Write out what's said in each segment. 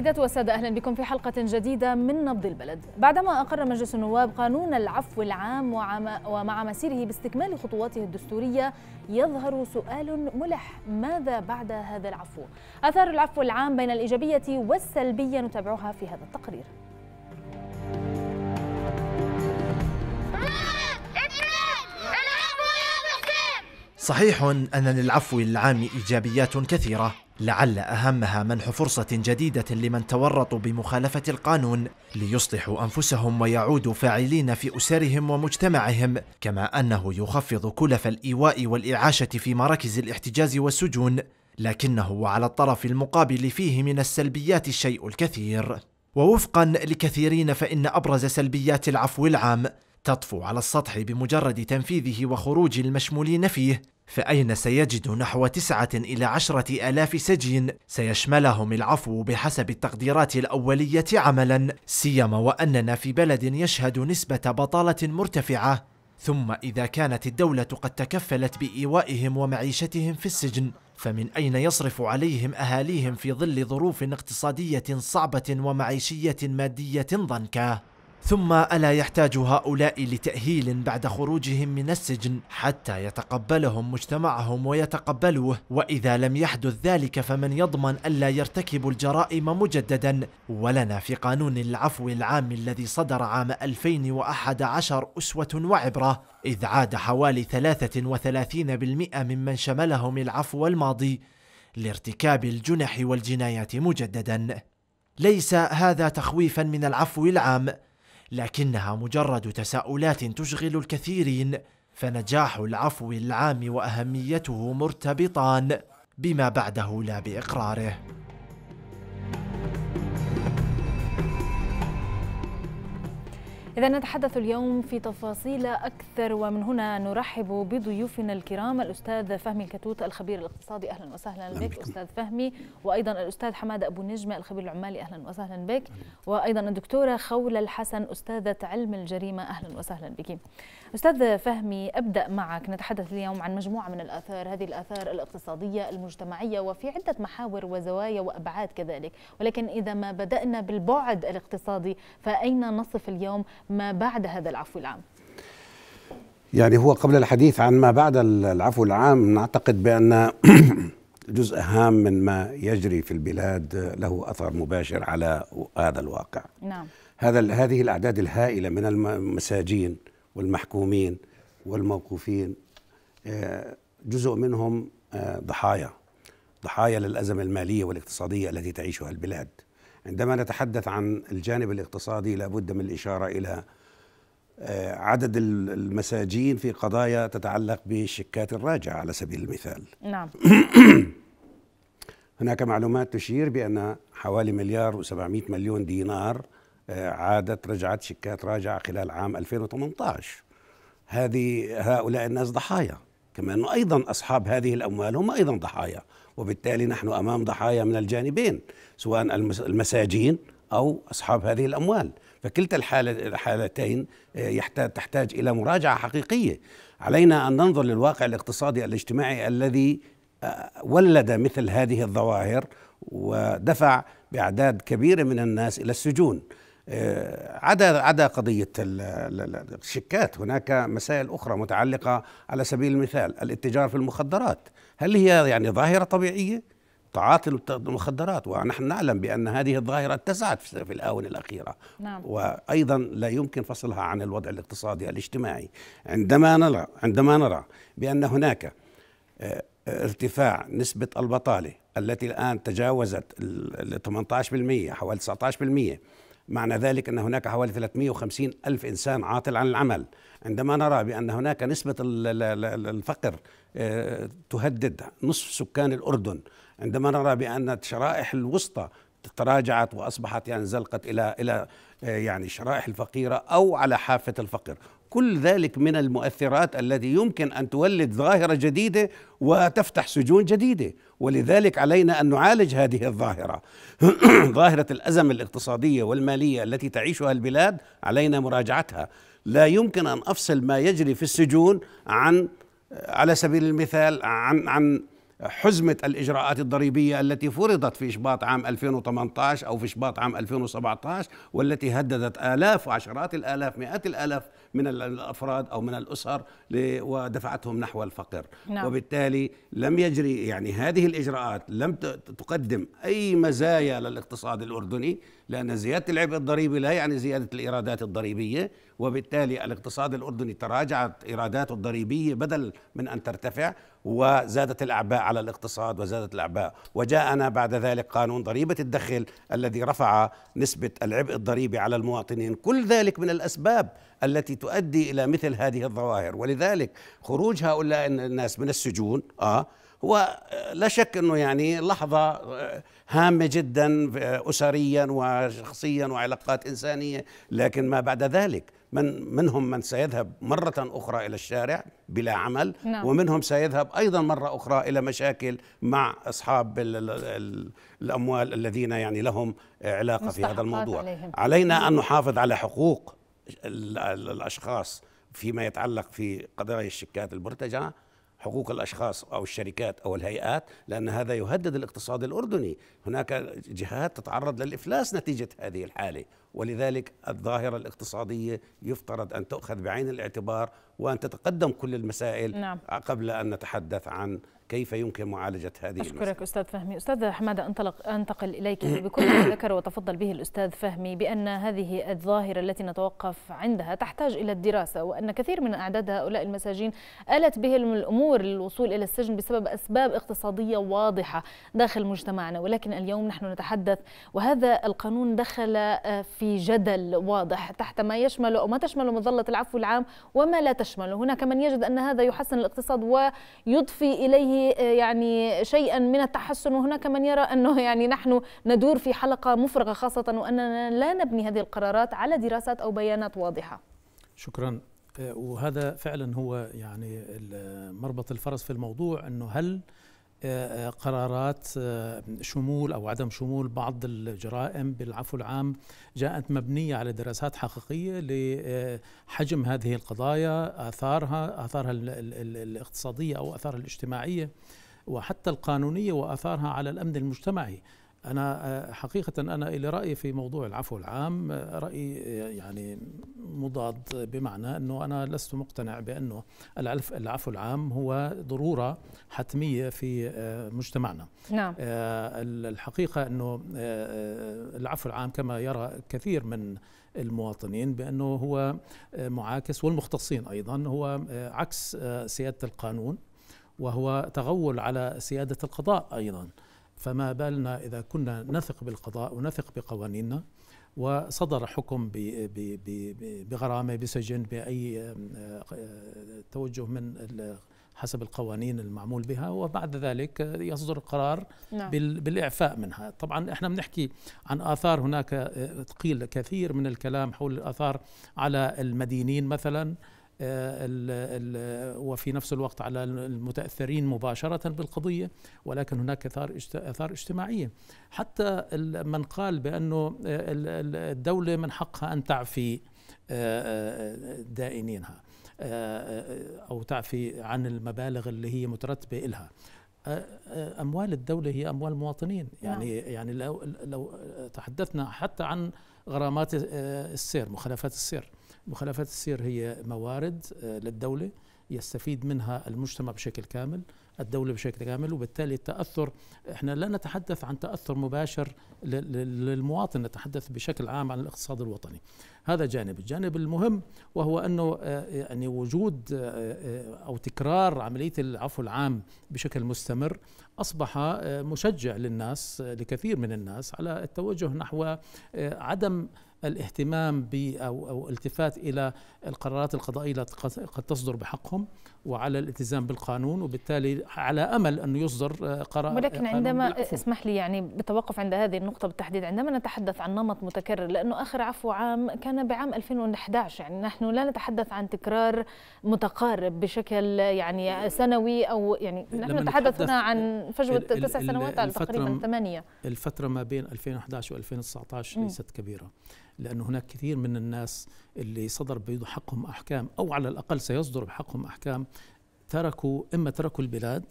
سيدات وسادة أهلا بكم في حلقة جديدة من نبض البلد بعدما أقر مجلس النواب قانون العفو العام ومع مسيره باستكمال خطواته الدستورية يظهر سؤال ملح ماذا بعد هذا العفو؟ أثار العفو العام بين الإيجابية والسلبية نتابعها في هذا التقرير صحيح أن للعفو العام إيجابيات كثيرة لعل أهمها منح فرصة جديدة لمن تورطوا بمخالفة القانون ليصلحوا أنفسهم ويعودوا فاعلين في أسرهم ومجتمعهم كما أنه يخفض كلف الإيواء والإعاشة في مراكز الاحتجاز والسجون لكنه على الطرف المقابل فيه من السلبيات الشيء الكثير ووفقا لكثيرين فإن أبرز سلبيات العفو العام تطفو على السطح بمجرد تنفيذه وخروج المشمولين فيه فأين سيجد نحو تسعة إلى عشرة آلاف سجين سيشملهم العفو بحسب التقديرات الأولية عملا سيما وأننا في بلد يشهد نسبة بطالة مرتفعة ثم إذا كانت الدولة قد تكفلت بإيوائهم ومعيشتهم في السجن فمن أين يصرف عليهم أهاليهم في ظل ظروف اقتصادية صعبة ومعيشية مادية ضنكة؟ ثم ألا يحتاج هؤلاء لتأهيل بعد خروجهم من السجن حتى يتقبلهم مجتمعهم ويتقبلوه وإذا لم يحدث ذلك فمن يضمن ألا يرتكبوا الجرائم مجددا ولنا في قانون العفو العام الذي صدر عام 2011 أسوة وعبرة إذ عاد حوالي 33% ممن شملهم العفو الماضي لارتكاب الجنح والجنايات مجددا ليس هذا تخويفا من العفو العام لكنها مجرد تساؤلات تشغل الكثيرين فنجاح العفو العام واهميته مرتبطان بما بعده لا باقراره إذا نتحدث اليوم في تفاصيل أكثر ومن هنا نرحب بضيوفنا الكرام الأستاذ فهمي الكتوت الخبير الاقتصادي أهلا وسهلا بك أستاذ فهمي وأيضا الأستاذ حماد أبو نجمة الخبير العمالي أهلا وسهلا بك وأيضا الدكتورة خولة الحسن أستاذة علم الجريمة أهلا وسهلا بك أستاذ فهمي أبدأ معك نتحدث اليوم عن مجموعة من الآثار هذه الآثار الاقتصادية المجتمعية وفي عدة محاور وزوايا وأبعاد كذلك ولكن إذا ما بدأنا بالبعد الاقتصادي فأين نصف اليوم ما بعد هذا العفو العام يعني هو قبل الحديث عن ما بعد العفو العام نعتقد بأن جزء هام من ما يجري في البلاد له أثر مباشر على هذا الواقع نعم. هذا هذه الأعداد الهائلة من المساجين والمحكومين والموقوفين آه، جزء منهم آه، ضحايا ضحايا للأزمة المالية والاقتصادية التي تعيشها البلاد عندما نتحدث عن الجانب الاقتصادي لابد من الإشارة إلى آه، عدد المساجين في قضايا تتعلق بالشيكات الراجعه على سبيل المثال نعم هناك معلومات تشير بأن حوالي مليار و700 مليون دينار آه، عادت رجعت شكات راجعه خلال عام 2018 هذه هؤلاء الناس ضحايا كما أنه أيضا أصحاب هذه الأموال هم أيضا ضحايا وبالتالي نحن أمام ضحايا من الجانبين سواء المساجين أو أصحاب هذه الأموال فكلتا الحالتين آه، يحتاج تحتاج إلى مراجعة حقيقية علينا أن ننظر للواقع الاقتصادي الاجتماعي الذي آه، ولد مثل هذه الظواهر ودفع بأعداد كبيرة من الناس إلى السجون آه، عدا عدا قضيه الشيكات هناك مسائل اخرى متعلقه على سبيل المثال الاتجار في المخدرات هل هي يعني ظاهره طبيعيه تعاطي المخدرات ونحن نعلم بأن هذه الظاهرة اتسعت في الآونة الأخيرة نعم. وأيضا لا يمكن فصلها عن الوضع الاقتصادي الاجتماعي عندما نرى, عندما نرى بأن هناك آه، ارتفاع نسبة البطالة التي الآن تجاوزت ال 18% حوالي 19% معنى ذلك أن هناك حوالي 350 ألف إنسان عاطل عن العمل عندما نرى بأن هناك نسبة الفقر آه، تهدد نصف سكان الأردن عندما نرى بأن الشرائح الوسطى تراجعت واصبحت يعني زلقت الى الى آه، يعني الشرائح الفقيره او على حافه الفقر، كل ذلك من المؤثرات التي يمكن ان تولد ظاهره جديده وتفتح سجون جديده، ولذلك علينا ان نعالج هذه الظاهره. ظاهره الازمه الاقتصاديه والماليه التي تعيشها البلاد علينا مراجعتها، لا يمكن ان افصل ما يجري في السجون عن آه، على سبيل المثال عن عن حزمة الإجراءات الضريبية التي فرضت في شباط عام 2018 أو في شباط عام 2017 والتي هددت آلاف وعشرات الآلاف مئات الآلاف من الافراد او من الاسر ودفعتهم نحو الفقر نعم. وبالتالي لم يجري يعني هذه الاجراءات لم تقدم اي مزايا للاقتصاد الاردني لان زياده العبء الضريبي لا يعني زياده الايرادات الضريبيه وبالتالي الاقتصاد الاردني تراجعت ايراداته الضريبيه بدل من ان ترتفع وزادت الاعباء على الاقتصاد وزادت الاعباء وجاءنا بعد ذلك قانون ضريبه الدخل الذي رفع نسبه العبء الضريبي على المواطنين كل ذلك من الاسباب التي تؤدي الى مثل هذه الظواهر ولذلك خروج هؤلاء الناس من السجون اه هو آه، لا شك انه يعني لحظه آه، هامه جدا آه، اسريا وشخصيا وعلاقات انسانيه لكن ما بعد ذلك من منهم من سيذهب مرة أخرى إلى الشارع بلا عمل نعم. ومنهم سيذهب أيضا مرة أخرى إلى مشاكل مع أصحاب الـ الـ الأموال الذين يعني لهم علاقة في هذا الموضوع عليهم. علينا أن نحافظ على حقوق الاشخاص فيما يتعلق في قضايا الشيكات المرتجعه حقوق الاشخاص او الشركات او الهيئات لان هذا يهدد الاقتصاد الاردني، هناك جهات تتعرض للافلاس نتيجه هذه الحاله، ولذلك الظاهره الاقتصاديه يفترض ان تؤخذ بعين الاعتبار وان تتقدم كل المسائل نعم. قبل ان نتحدث عن كيف يمكن معالجة هذه أشكرك المسألة. أستاذ فهمي أستاذ حمادة أنطلق أنتقل إليك بكل ما ذكر وتفضل به الأستاذ فهمي بأن هذه الظاهرة التي نتوقف عندها تحتاج إلى الدراسة وأن كثير من أعداد هؤلاء المساجين آلت بهم الأمور للوصول إلى السجن بسبب أسباب اقتصادية واضحة داخل مجتمعنا ولكن اليوم نحن نتحدث وهذا القانون دخل آه، في جدل واضح تحت ما يشمل ما تشمله مظلة العفو العام وما لا تشمله هناك من يجد أن هذا يحسن الاقتصاد ويضفي إليه يعني شيئا من التحسن وهناك من يرى أنه يعني نحن ندور في حلقة مفرغة خاصة وأننا لا نبني هذه القرارات على دراسات أو بيانات واضحة شكرا آه، وهذا فعلا هو يعني مربط الفرس في الموضوع أنه هل قرارات آه، شمول او عدم شمول بعض الجرائم بالعفو العام جاءت مبنيه على دراسات حقيقيه لحجم آه، هذه القضايا اثارها اثارها الاقتصاديه او اثارها الاجتماعيه وحتى القانونيه واثارها على الامن المجتمعي أنا آه، حقيقة أنا إلى رأيي في موضوع العفو العام آه، رأيي آه، يعني مضاد بمعنى أنه أنا لست مقتنع بأنه العفو العام هو ضرورة حتمية في مجتمعنا نعم. الحقيقة أنه العفو العام كما يرى كثير من المواطنين بأنه هو معاكس والمختصين أيضا هو عكس سيادة القانون وهو تغول على سيادة القضاء أيضا فما بالنا إذا كنا نثق بالقضاء ونثق بقوانيننا وصدر حكم بغرامة بسجن بأي أه، توجه من حسب القوانين المعمول بها وبعد ذلك يصدر قرار نعم. بالإعفاء منها طبعا احنا بنحكي عن آثار هناك أه، قيل كثير من الكلام حول الآثار على المدينين مثلا آه، وفي نفس الوقت على المتاثرين مباشره بالقضيه ولكن هناك اثار اثار اجتماعيه حتى من قال بانه آه، الدوله من حقها ان تعفي آه، دائنينها او تعفي عن المبالغ اللي هي مترتبه لها اموال الدوله هي اموال المواطنين يعني نعم. يعني لو لو تحدثنا حتى عن غرامات السير مخالفات السير مخالفات السير هي موارد آه، للدولة يستفيد منها المجتمع بشكل كامل الدولة بشكل كامل وبالتالي التأثر احنا لا نتحدث عن تأثر مباشر للمواطن نتحدث بشكل عام عن الاقتصاد الوطني هذا جانب الجانب المهم وهو أنه آه، يعني وجود آه، أو تكرار عملية العفو العام بشكل مستمر أصبح مشجع للناس لكثير من الناس على التوجه نحو عدم الاهتمام ب أو, أو التفات إلى القرارات القضائية التي قد تصدر بحقهم وعلى الالتزام بالقانون وبالتالي على أمل أن يصدر آه، قرار آه، ولكن عندما بالعفو. اسمح لي يعني بالتوقف عند هذه النقطة بالتحديد عندما نتحدث عن نمط متكرر لأنه آخر عفو عام كان بعام 2011 يعني نحن لا نتحدث عن تكرار متقارب بشكل يعني سنوي أو يعني نحن نتحدث هنا عن فجوة تسع سنوات على تقريبا ثمانية الفترة ما بين 2011 و 2019 ليست كبيرة لأن هناك كثير من الناس اللي صدر بحقهم أحكام أو على الأقل سيصدر بحقهم أحكام تركوا إما تركوا البلاد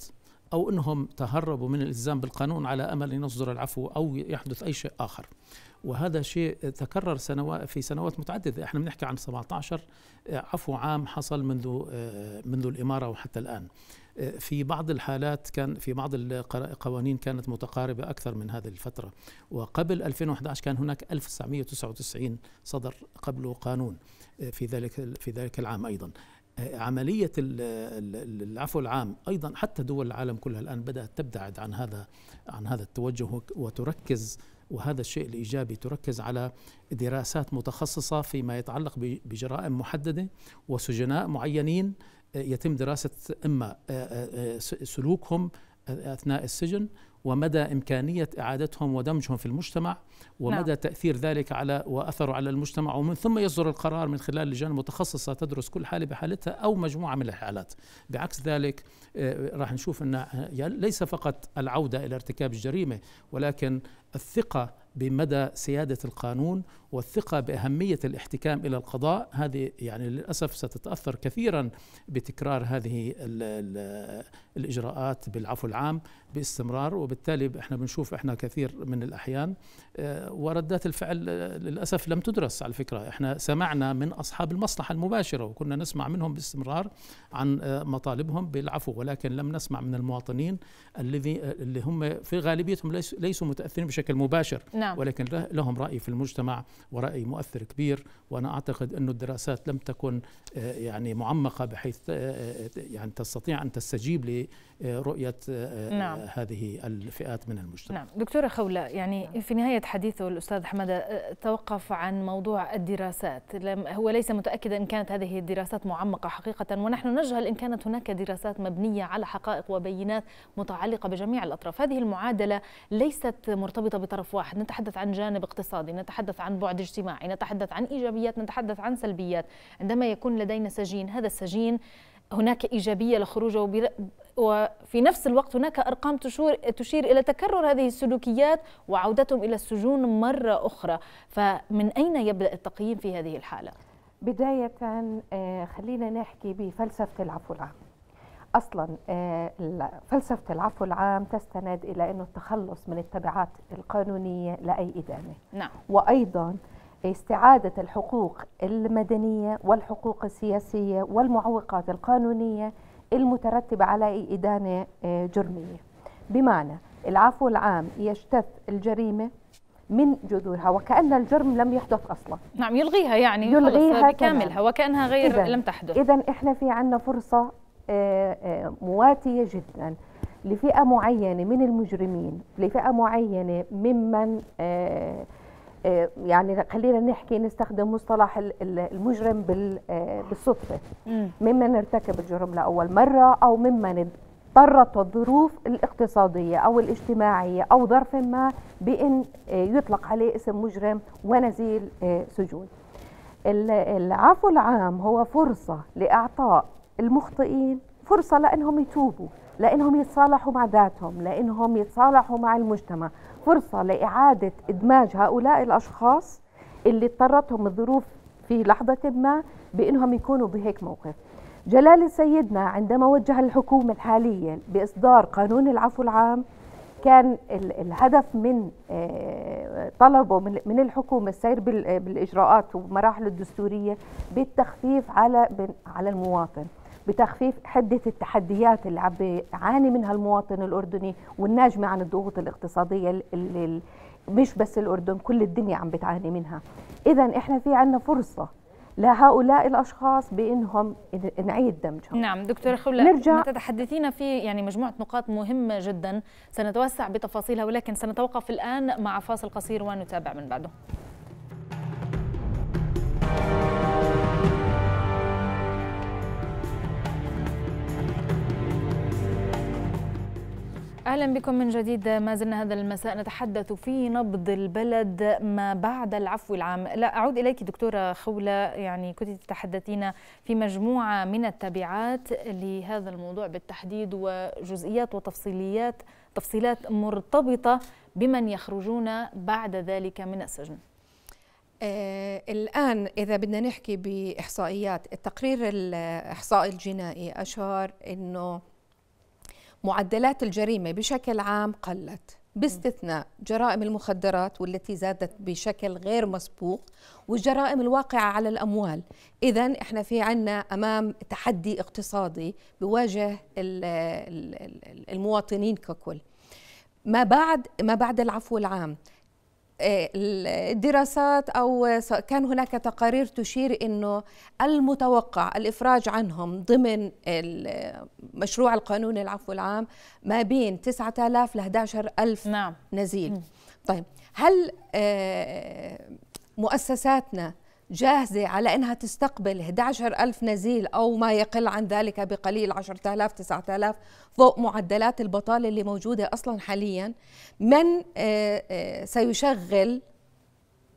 أو أنهم تهربوا من الإلزام بالقانون على أمل أن يصدر العفو أو يحدث أي شيء آخر وهذا شيء تكرر سنوات في سنوات متعددة احنا بنحكي عن 17 عفو عام حصل منذ آه، منذ الإمارة وحتى الآن في بعض الحالات كان في بعض القوانين كانت متقاربة أكثر من هذه الفترة وقبل 2011 كان هناك 1999 صدر قبله قانون آه، في ذلك في ذلك العام أيضا آه، عملية العفو العام أيضا حتى دول العالم كلها الآن بدأت تبتعد عن هذا عن هذا التوجه وتركز وهذا الشيء الايجابي تركز على دراسات متخصصه فيما يتعلق بجرائم محدده وسجناء معينين يتم دراسة إما آه، آه، آه، سلوكهم أثناء السجن ومدى إمكانية إعادتهم ودمجهم في المجتمع ومدى نعم. تأثير ذلك على وأثره على المجتمع ومن ثم يصدر القرار من خلال لجان متخصصة تدرس كل حالة بحالتها أو مجموعة من الحالات بعكس ذلك راح نشوف أن يعني ليس فقط العودة إلى ارتكاب الجريمة ولكن الثقة بمدى سيادة القانون والثقة بأهمية الاحتكام إلى القضاء هذه يعني للأسف ستتأثر كثيرا بتكرار هذه الـ الـ الإجراءات بالعفو العام باستمرار وبالتالي احنا بنشوف احنا كثير من الأحيان آه، وردات الفعل آه، للأسف لم تدرس على فكرة احنا سمعنا من أصحاب المصلحة المباشرة وكنا نسمع منهم باستمرار عن آه، مطالبهم بالعفو ولكن لم نسمع من المواطنين الذي اللي هم في غالبيتهم ليسوا متأثرين بشكل مباشر نعم. ولكن لهم رأي في المجتمع ورأي مؤثر كبير وانا اعتقد انه الدراسات لم تكن آه، يعني معمقه بحيث آه، آه، يعني تستطيع ان تستجيب لرؤيه نعم. هذه الفئات من المجتمع. نعم، دكتوره خوله يعني في نهايه حديثه الاستاذ حماده توقف عن موضوع الدراسات، هو ليس متاكدا ان كانت هذه الدراسات معمقه حقيقه ونحن نجهل ان كانت هناك دراسات مبنيه على حقائق وبينات متعلقه بجميع الاطراف، هذه المعادله ليست مرتبطه بطرف واحد، نتحدث عن جانب اقتصادي، نتحدث عن بعد اجتماعي، نتحدث عن ايجابيات إيجابيات نتحدث عن سلبيات عندما يكون لدينا سجين هذا السجين هناك إيجابية لخروجه وفي نفس الوقت هناك أرقام تشير, تشير إلى تكرر هذه السلوكيات وعودتهم إلى السجون مرة أخرى فمن أين يبدأ التقييم في هذه الحالة؟ بداية آه، خلينا نحكي بفلسفة العفو العام أصلا آه، فلسفة العفو العام تستند إلى أنه التخلص من التبعات القانونية لأي إدانة نعم. وأيضا استعادة الحقوق المدنية والحقوق السياسية والمعوقات القانونية المترتبة على إدانة آه، جرمية بمعنى العفو العام يجتث الجريمة من جذورها وكأن الجرم لم يحدث أصلا نعم يلغيها يعني يلغيها كاملها وكأنها غير إذن لم تحدث إذا إحنا في عنا فرصة آه، آه، مواتية جدا لفئة معينة من المجرمين لفئة معينة ممن آه، يعني خلينا نحكي نستخدم مصطلح المجرم آه، بالصدفه ممن ارتكب الجرم لاول مره او ممن اضطرت الظروف الاقتصاديه او الاجتماعيه او ظرف ما بان آه، يطلق عليه اسم مجرم ونزيل سجون. العفو العام هو فرصه لاعطاء المخطئين فرصه لانهم يتوبوا، لانهم يتصالحوا مع ذاتهم، لانهم يتصالحوا مع المجتمع، فرصة لإعادة إدماج هؤلاء الأشخاص اللي اضطرتهم الظروف في لحظة ما بأنهم يكونوا بهيك موقف جلالة سيدنا عندما وجه الحكومة الحالية بإصدار قانون العفو العام كان الهدف من آه، طلبه من الحكومة السير بالإجراءات ومراحل الدستورية بالتخفيف على على المواطن بتخفيف حده التحديات اللي عم بيعاني منها المواطن الاردني والناجمه عن الضغوط الاقتصاديه اللي مش بس الاردن كل الدنيا عم بتعاني منها اذا احنا في عندنا فرصه لهؤلاء الاشخاص بانهم نعيد دمجهم نعم دكتوره خوله نرجع تحدثينا في يعني مجموعه نقاط مهمه جدا سنتوسع بتفاصيلها ولكن سنتوقف الان مع فاصل قصير ونتابع من بعده اهلا بكم من جديد ما زلنا هذا المساء نتحدث في نبض البلد ما بعد العفو العام لا اعود اليك دكتوره خوله يعني كنت تتحدثين في مجموعه من التبعات لهذا الموضوع بالتحديد وجزئيات وتفصيليات تفصيلات مرتبطه بمن يخرجون بعد ذلك من السجن آه الآن إذا بدنا نحكي بإحصائيات التقرير الإحصائي الجنائي أشار أنه معدلات الجريمة بشكل عام قلت باستثناء جرائم المخدرات والتي زادت بشكل غير مسبوق والجرائم الواقعة على الأموال إذا إحنا في عنا أمام تحدي اقتصادي بواجه المواطنين ككل ما بعد ما بعد العفو العام الدراسات او كان هناك تقارير تشير انه المتوقع الافراج عنهم ضمن مشروع القانون العفو العام ما بين 9000 ل 11000 نعم. نزيل طيب هل آه، مؤسساتنا جاهزة على أنها تستقبل 11 ألف نزيل أو ما يقل عن ذلك بقليل 10 آلاف 9 آلاف فوق معدلات البطالة اللي موجودة أصلا حاليا من آه، آه، سيشغل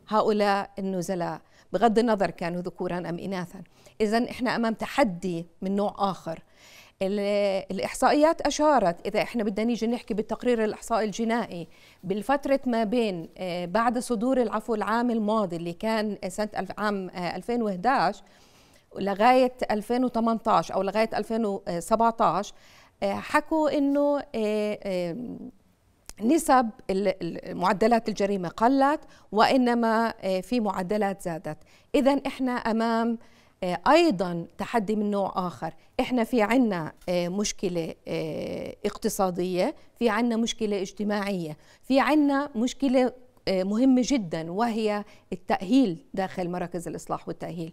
هؤلاء النزلاء بغض النظر كانوا ذكورا أم إناثا إذا إحنا أمام تحدي من نوع آخر الإحصائيات أشارت إذا إحنا بدنا نيجي نحكي بالتقرير الإحصائي الجنائي بالفترة ما بين آه، بعد صدور العفو العام الماضي اللي كان سنة عام 2011 آه، لغاية 2018 أو لغاية 2017 آه، حكوا إنه نسب معدلات الجريمة قلت وإنما في معدلات زادت إذا إحنا أمام آه، ايضا تحدي من نوع اخر احنا في عنا آه، مشكله آه، اقتصاديه في عنا مشكله اجتماعيه في عنا مشكله مهمة جدا وهي التأهيل داخل مراكز الإصلاح والتأهيل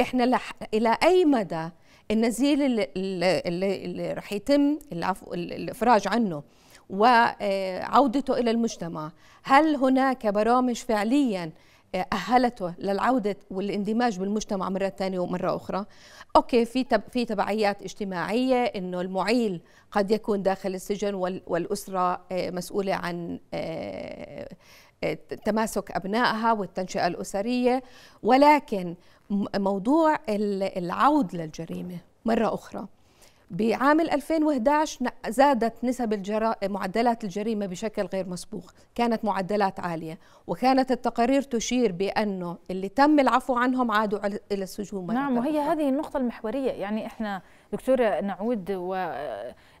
إحنا لح... إلى أي مدى النزيل اللي, اللي, اللي رح يتم العفو... الإفراج عنه وعودته إلى المجتمع هل هناك برامج فعليا اهلته للعوده والاندماج بالمجتمع مره ثانيه ومره اخرى اوكي في تب في تبعيات اجتماعيه انه المعيل قد يكون داخل السجن والاسره آه، مسؤوله عن آه، آه، تماسك ابنائها والتنشئه الاسريه ولكن موضوع العود للجريمه مره اخرى بعام 2011 زادت نسب الجرا... معدلات الجريمة بشكل غير مسبوق كانت معدلات عالية وكانت التقارير تشير بأنه اللي تم العفو عنهم عادوا إلى السجون نعم وهي هذه النقطة المحورية يعني إحنا دكتورة نعود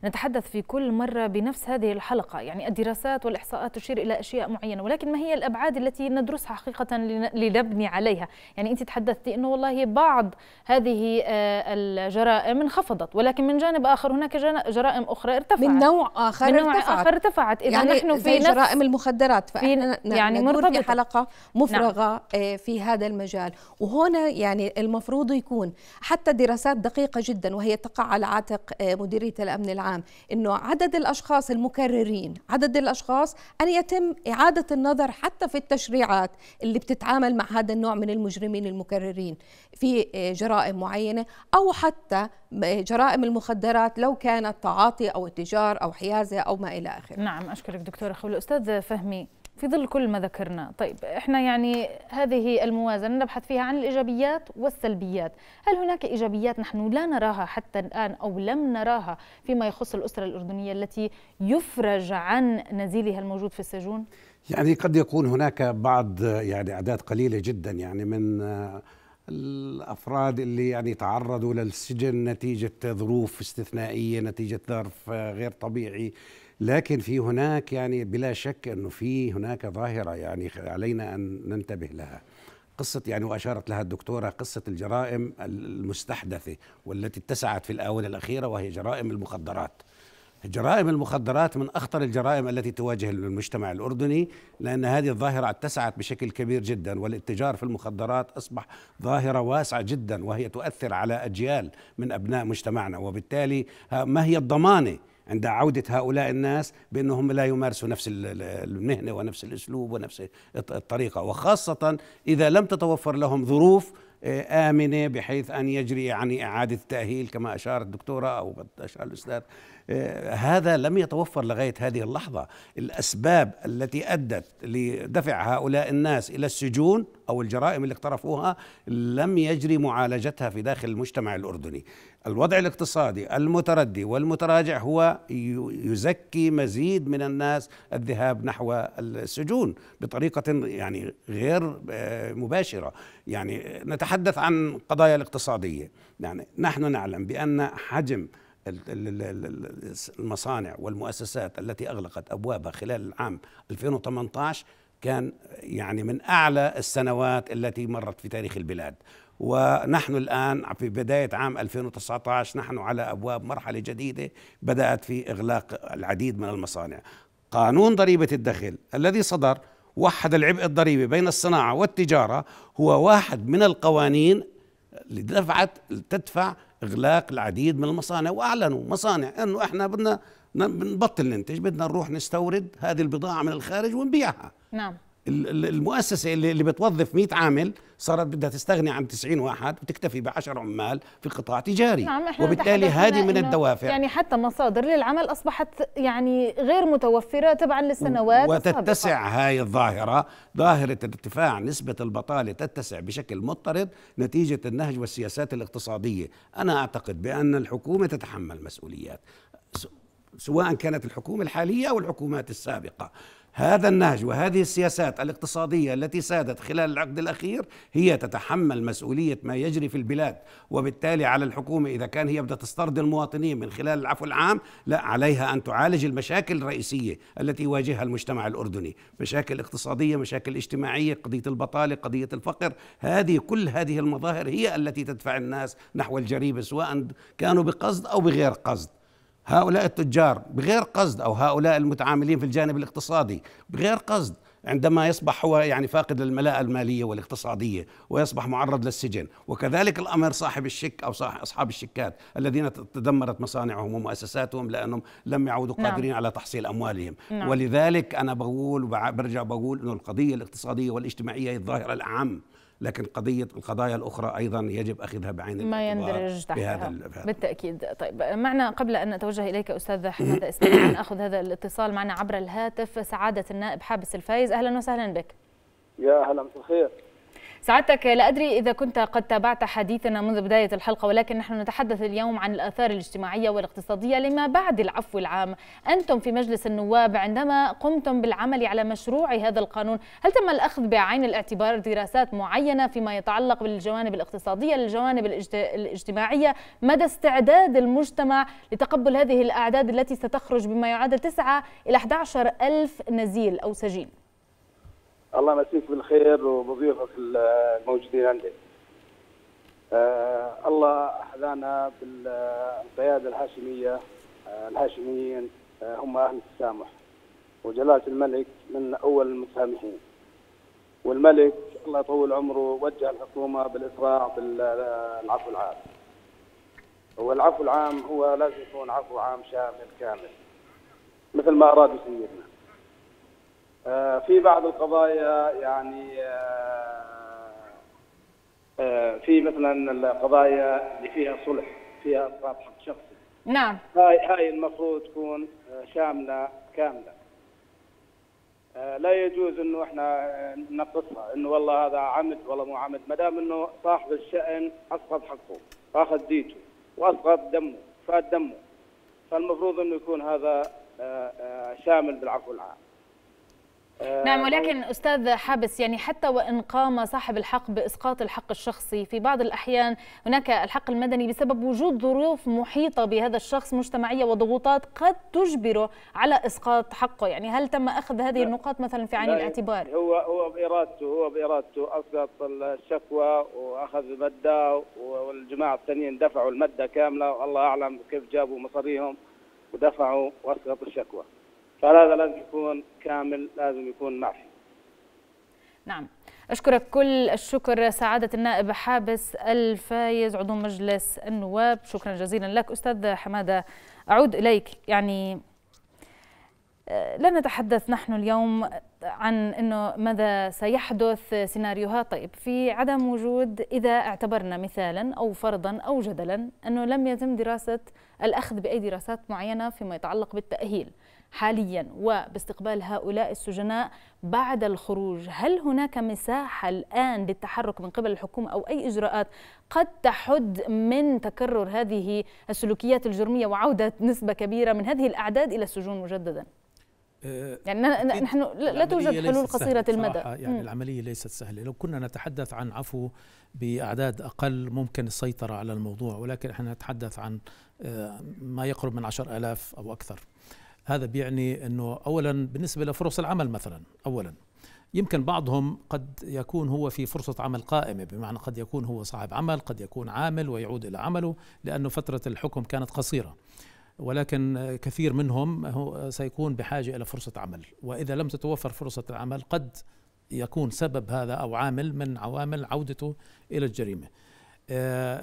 ونتحدث في كل مرة بنفس هذه الحلقة يعني الدراسات والإحصاءات تشير إلى أشياء معينة ولكن ما هي الأبعاد التي ندرسها حقيقة لنبني عليها يعني أنت تحدثت أنه والله بعض هذه آه، الجرائم انخفضت ولكن من جانب آخر هناك جرائم أخرى ارتفعت من نوع آخر من نوع ارتفعت, آخر ارتفعت. إذا يعني نحن في نفس جرائم المخدرات فإحنا يعني مرتبطة في حلقة مفرغة نعم. آه، في هذا المجال وهنا يعني المفروض يكون حتى دراسات دقيقة جدا وهي تقع على عاتق آه، مديريه الامن العام انه عدد الاشخاص المكررين عدد الاشخاص ان يتم اعاده النظر حتى في التشريعات اللي بتتعامل مع هذا النوع من المجرمين المكررين في آه، جرائم معينه او حتى آه، جرائم المخدرات لو كانت تعاطي او اتجار او حيازه او ما الى اخره نعم اشكرك دكتوره خول استاذ فهمي في ظل كل ما ذكرنا طيب احنا يعني هذه الموازنه نبحث فيها عن الايجابيات والسلبيات هل هناك ايجابيات نحن لا نراها حتى الان او لم نراها فيما يخص الاسره الاردنيه التي يفرج عن نزيلها الموجود في السجون يعني قد يكون هناك بعض يعني اعداد قليله جدا يعني من آه، الافراد اللي يعني تعرضوا للسجن نتيجه ظروف استثنائيه نتيجه ظرف آه، غير طبيعي لكن في هناك يعني بلا شك انه في هناك ظاهره يعني علينا ان ننتبه لها قصة يعني وأشارت لها الدكتورة قصة الجرائم المستحدثة والتي اتسعت في الآونة الأخيرة وهي جرائم المخدرات جرائم المخدرات من أخطر الجرائم التي تواجه المجتمع الأردني لأن هذه الظاهرة اتسعت بشكل كبير جدا والاتجار في المخدرات أصبح ظاهرة واسعة جدا وهي تؤثر على أجيال من أبناء مجتمعنا وبالتالي ما هي الضمانة عند عودة هؤلاء الناس بأنهم لا يمارسوا نفس المهنة ونفس الأسلوب ونفس الطريقة وخاصة إذا لم تتوفر لهم ظروف آه، آمنة بحيث أن يجري عن إعادة التأهيل كما أشار الدكتورة أو أشار الأستاذ هذا لم يتوفر لغاية هذه اللحظة الأسباب التي أدت لدفع هؤلاء الناس إلى السجون أو الجرائم اللي اقترفوها لم يجري معالجتها في داخل المجتمع الأردني الوضع الاقتصادي المتردي والمتراجع هو يزكي مزيد من الناس الذهاب نحو السجون بطريقة يعني غير آه، مباشرة يعني نتحدث عن قضايا الاقتصادية يعني نحن نعلم بأن حجم المصانع والمؤسسات التي أغلقت أبوابها خلال العام 2018 كان يعني من أعلى السنوات التي مرت في تاريخ البلاد ونحن الآن في بداية عام 2019 نحن على أبواب مرحلة جديدة بدأت في إغلاق العديد من المصانع قانون ضريبة الدخل الذي صدر وحد العبء الضريبي بين الصناعة والتجارة هو واحد من القوانين اللي دفعت تدفع اغلاق العديد من المصانع واعلنوا مصانع انه احنا بدنا نبطل ننتج بدنا نروح نستورد هذه البضاعه من الخارج ونبيعها نعم المؤسسة اللي, اللي بتوظف 100 عامل صارت بدها تستغني عن 90 واحد وتكتفي ب 10 عمال في قطاع تجاري نعم احنا وبالتالي هذه من الدوافع يعني حتى مصادر للعمل أصبحت يعني غير متوفرة تبعا للسنوات وتتسع السابقة. هاي الظاهرة ظاهرة ارتفاع نسبة البطالة تتسع بشكل مضطرد نتيجة النهج والسياسات الاقتصادية أنا أعتقد بأن الحكومة تتحمل مسؤوليات سواء كانت الحكومة الحالية أو الحكومات السابقة هذا النهج وهذه السياسات الاقتصادية التي سادت خلال العقد الأخير هي تتحمل مسؤولية ما يجري في البلاد وبالتالي على الحكومة إذا كان هي بدها تسترد المواطنين من خلال العفو العام لا عليها أن تعالج المشاكل الرئيسية التي يواجهها المجتمع الأردني مشاكل اقتصادية مشاكل اجتماعية قضية البطالة قضية الفقر هذه كل هذه المظاهر هي التي تدفع الناس نحو الجريمة سواء كانوا بقصد أو بغير قصد هؤلاء التجار بغير قصد او هؤلاء المتعاملين في الجانب الاقتصادي بغير قصد عندما يصبح هو يعني فاقد للملاءة المالية والاقتصادية ويصبح معرض للسجن وكذلك الأمر صاحب الشك أو صاحب أصحاب الشكات الذين تدمرت مصانعهم ومؤسساتهم لأنهم لم يعودوا نعم. قادرين نعم. على تحصيل أموالهم نعم. ولذلك أنا بقول وبرجع بقول أنه القضية الاقتصادية والاجتماعية هي الظاهرة الأعم لكن قضيه القضايا الاخرى ايضا يجب اخذها بعين ما يندرج تحتها بهذا بالتاكيد طيب معنا قبل ان نتوجه اليك استاذ حماده اسلام ناخذ هذا الاتصال معنا عبر الهاتف سعاده النائب حابس الفايز اهلا وسهلا بك يا اهلا مساء الخير سعادتك لا أدري إذا كنت قد تابعت حديثنا منذ بداية الحلقة ولكن نحن نتحدث اليوم عن الآثار الاجتماعية والاقتصادية لما بعد العفو العام أنتم في مجلس النواب عندما قمتم بالعمل على مشروع هذا القانون هل تم الأخذ بعين الاعتبار دراسات معينة فيما يتعلق بالجوانب الاقتصادية للجوانب الاجتماعية مدى استعداد المجتمع لتقبل هذه الأعداد التي ستخرج بما يعادل 9 إلى 11 ألف نزيل أو سجين الله يمسيك بالخير وبضيوفك الموجودين عندك. آه الله احذانا بالقياده الهاشميه آه الهاشميين آه هم اهل التسامح وجلاله الملك من اول المتسامحين. والملك الله يطول عمره وجه الحكومه بالاسراع بالعفو العام. والعفو العام هو لازم يكون عفو عام شامل كامل مثل ما اراد سيدنا. آه، في بعض القضايا يعني آه، آه، في مثلا القضايا اللي فيها صلح فيها اسقاط حق شخصي نعم هاي هاي المفروض تكون شامله كامله لا يجوز انه احنا ننقصها انه والله هذا عمد والله مو عمد ما دام انه صاحب الشان اسقط حقه واخذ ديته واسقط دمه فات دمه فالمفروض انه يكون هذا شامل بالعفو العام نعم آه، ولكن استاذ حابس يعني حتى وان قام صاحب الحق باسقاط الحق الشخصي في بعض الاحيان هناك الحق المدني بسبب وجود ظروف محيطه بهذا الشخص مجتمعيه وضغوطات قد تجبره على اسقاط حقه يعني هل تم اخذ هذه النقاط مثلا في عين الاعتبار هو هو بارادته هو بارادته اسقط الشكوى واخذ المده والجماعه الثانيين دفعوا الماده كامله والله اعلم كيف جابوا مصاريهم ودفعوا واسقطوا الشكوى فهذا لازم يكون كامل لازم يكون معفي نعم أشكرك كل الشكر سعادة النائب حابس الفايز عضو مجلس النواب شكرا جزيلا لك أستاذ حمادة أعود إليك يعني آه، لا نتحدث نحن اليوم عن انه ماذا سيحدث سيناريوهات طيب في عدم وجود اذا اعتبرنا مثالا او فرضا او جدلا انه لم يتم دراسه الاخذ باي دراسات معينه فيما يتعلق بالتاهيل حاليا وباستقبال هؤلاء السجناء بعد الخروج هل هناك مساحة الآن للتحرك من قبل الحكومة أو أي إجراءات قد تحد من تكرر هذه السلوكيات الجرمية وعودة نسبة كبيرة من هذه الأعداد إلى السجون مجددا أه، يعني نحن لا توجد حلول قصيرة المدى يعني العملية ليست سهلة لو كنا نتحدث عن عفو بأعداد أقل ممكن السيطرة على الموضوع ولكن نحن نتحدث عن أه، ما يقرب من عشر ألاف أو أكثر هذا بيعني أنه أولا بالنسبة لفرص العمل مثلا أولا يمكن بعضهم قد يكون هو في فرصة عمل قائمة بمعنى قد يكون هو صاحب عمل قد يكون عامل ويعود إلى عمله لأنه فترة الحكم كانت قصيرة ولكن كثير منهم هو سيكون بحاجة إلى فرصة عمل وإذا لم تتوفر فرصة العمل قد يكون سبب هذا أو عامل من عوامل عودته إلى الجريمة آه،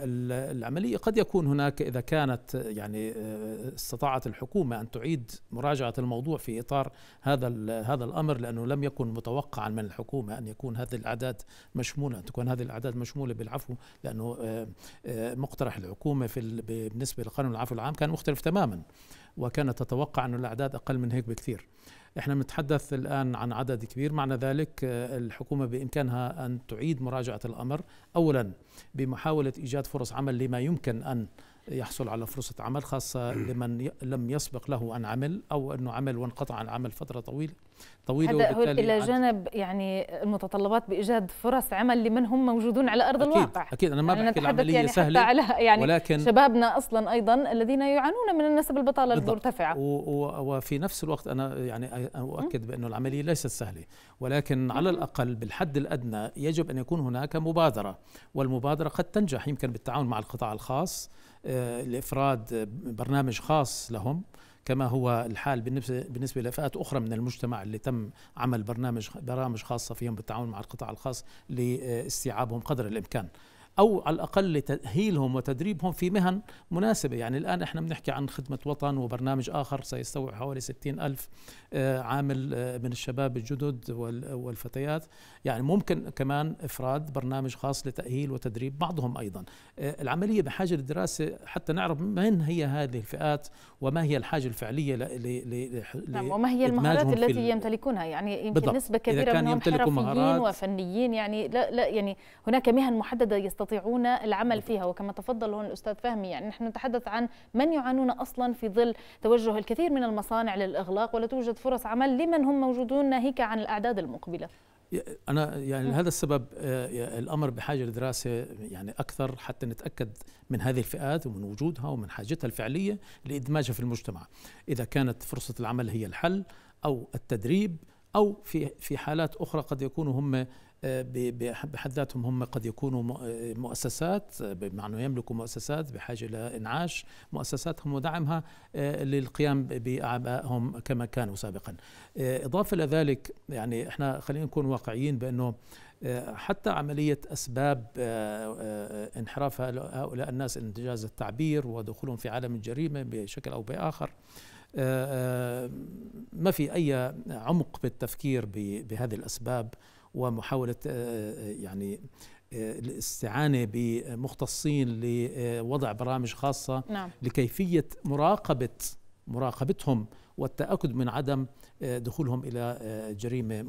العملية قد يكون هناك إذا كانت آه، يعني آه، استطاعت الحكومة أن تعيد مراجعة الموضوع في إطار هذا هذا الأمر لأنه لم يكن متوقعا من الحكومة أن يكون هذه الأعداد مشمولة أن تكون هذه الأعداد مشمولة بالعفو لأنه مقترح الحكومة في بالنسبة لقانون العفو العام كان مختلف تماما وكانت تتوقع أن الأعداد أقل من هيك بكثير احنا بنتحدث الآن عن عدد كبير معنى ذلك آه، الحكومة بإمكانها أن تعيد مراجعة الأمر أولا بمحاولة إيجاد فرص عمل لما يمكن أن يحصل على فرصة عمل خاصة لمن لم يسبق له أن عمل أو أنه عمل وانقطع عن عمل فترة طويلة طويلة هذا إلى جانب يعني المتطلبات بإيجاد فرص عمل لمن هم موجودون على أرض أكيد الواقع أكيد أنا ما يعني بحكي العملية يعني سهلة على يعني ولكن شبابنا أصلا أيضا الذين يعانون من نسب البطالة المرتفعة وفي نفس الوقت أنا يعني أؤكد بأن العملية ليست سهلة ولكن على الأقل بالحد الأدنى يجب أن يكون هناك مبادرة والمبادرة قد تنجح يمكن بالتعاون مع القطاع الخاص آه، لإفراد برنامج خاص لهم كما هو الحال بالنسبه بالنسبه لفئات اخرى من المجتمع اللي تم عمل برنامج برامج خاصه فيهم بالتعاون مع القطاع الخاص لاستيعابهم قدر الامكان او على الاقل تاهيلهم وتدريبهم في مهن مناسبه يعني الان احنا بنحكي عن خدمه وطن وبرنامج اخر سيستوعب حوالي 60 الف آه، عامل آه، من الشباب الجدد والفتيات يعني ممكن كمان افراد برنامج خاص لتاهيل وتدريب بعضهم ايضا آه، العمليه بحاجه للدراسه حتى نعرف من هي هذه الفئات وما هي الحاجه الفعليه ل نعم وما هي المهارات التي يمتلكونها يعني يمكن بالضبط. نسبه كبيره منهم حرفيين وفنيين يعني لا لا يعني هناك مهن محدده يستطيع يستطيعون العمل فيها وكما تفضل هون الأستاذ فهمي يعني نحن نتحدث عن من يعانون أصلا في ظل توجه الكثير من المصانع للإغلاق ولا توجد فرص عمل لمن هم موجودون ناهيك عن الأعداد المقبلة أنا يعني لهذا السبب آه، الأمر بحاجة لدراسة يعني أكثر حتى نتأكد من هذه الفئات ومن وجودها ومن حاجتها الفعلية لإدماجها في المجتمع إذا كانت فرصة العمل هي الحل أو التدريب أو في في حالات أخرى قد يكونوا هم آه، بحد ذاتهم هم قد يكونوا آه، مؤسسات آه، بمعنى يملكوا مؤسسات بحاجة لإنعاش مؤسساتهم ودعمها للقيام بأعبائهم كما كانوا سابقا إضافة إلى ذلك يعني إحنا خلينا نكون واقعيين بأنه حتى عملية أسباب انحراف هؤلاء الناس انتجاز التعبير ودخولهم في عالم الجريمة بشكل أو بآخر ما في أي عمق بالتفكير بهذه الأسباب ومحاوله آه، آه، يعني آه، الاستعانه بمختصين لوضع برامج خاصه نعم. لكيفيه مراقبه مراقبتهم والتاكد من عدم دخولهم الى جريمه